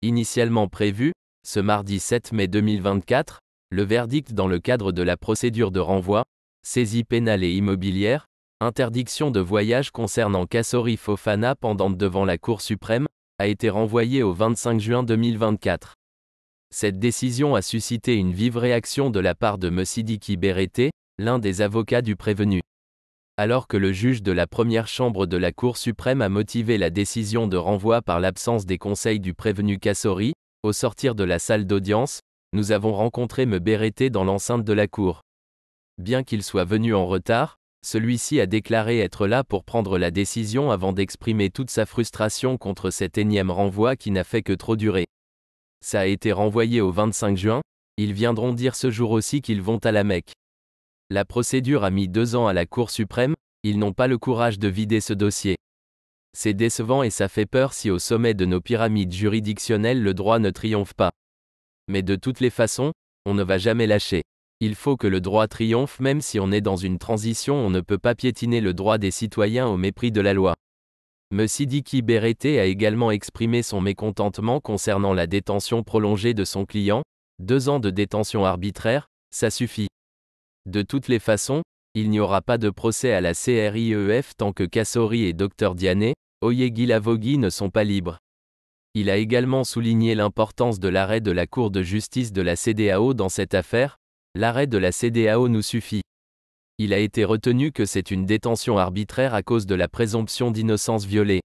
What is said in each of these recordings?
Initialement prévu, ce mardi 7 mai 2024, le verdict dans le cadre de la procédure de renvoi, saisie pénale et immobilière, interdiction de voyage concernant Kassori Fofana pendante devant la Cour suprême, a été renvoyé au 25 juin 2024. Cette décision a suscité une vive réaction de la part de Messidiki Kiberete, l'un des avocats du prévenu alors que le juge de la première chambre de la Cour suprême a motivé la décision de renvoi par l'absence des conseils du prévenu Cassori, au sortir de la salle d'audience, nous avons rencontré Me dans l'enceinte de la Cour. Bien qu'il soit venu en retard, celui-ci a déclaré être là pour prendre la décision avant d'exprimer toute sa frustration contre cet énième renvoi qui n'a fait que trop durer. Ça a été renvoyé au 25 juin, ils viendront dire ce jour aussi qu'ils vont à la Mecque. La procédure a mis deux ans à la Cour suprême, ils n'ont pas le courage de vider ce dossier. C'est décevant et ça fait peur si au sommet de nos pyramides juridictionnelles le droit ne triomphe pas. Mais de toutes les façons, on ne va jamais lâcher. Il faut que le droit triomphe même si on est dans une transition, on ne peut pas piétiner le droit des citoyens au mépris de la loi. M. Sidiki Berete a également exprimé son mécontentement concernant la détention prolongée de son client, deux ans de détention arbitraire, ça suffit. De toutes les façons, il n'y aura pas de procès à la CRIEF tant que Kassori et Dr Diane, Oyegi ne sont pas libres. Il a également souligné l'importance de l'arrêt de la Cour de justice de la CDAO dans cette affaire, l'arrêt de la CDAO nous suffit. Il a été retenu que c'est une détention arbitraire à cause de la présomption d'innocence violée.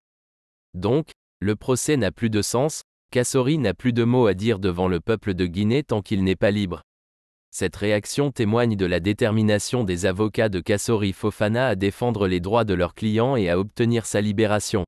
Donc, le procès n'a plus de sens, Kassori n'a plus de mots à dire devant le peuple de Guinée tant qu'il n'est pas libre. Cette réaction témoigne de la détermination des avocats de Kassori Fofana à défendre les droits de leurs clients et à obtenir sa libération.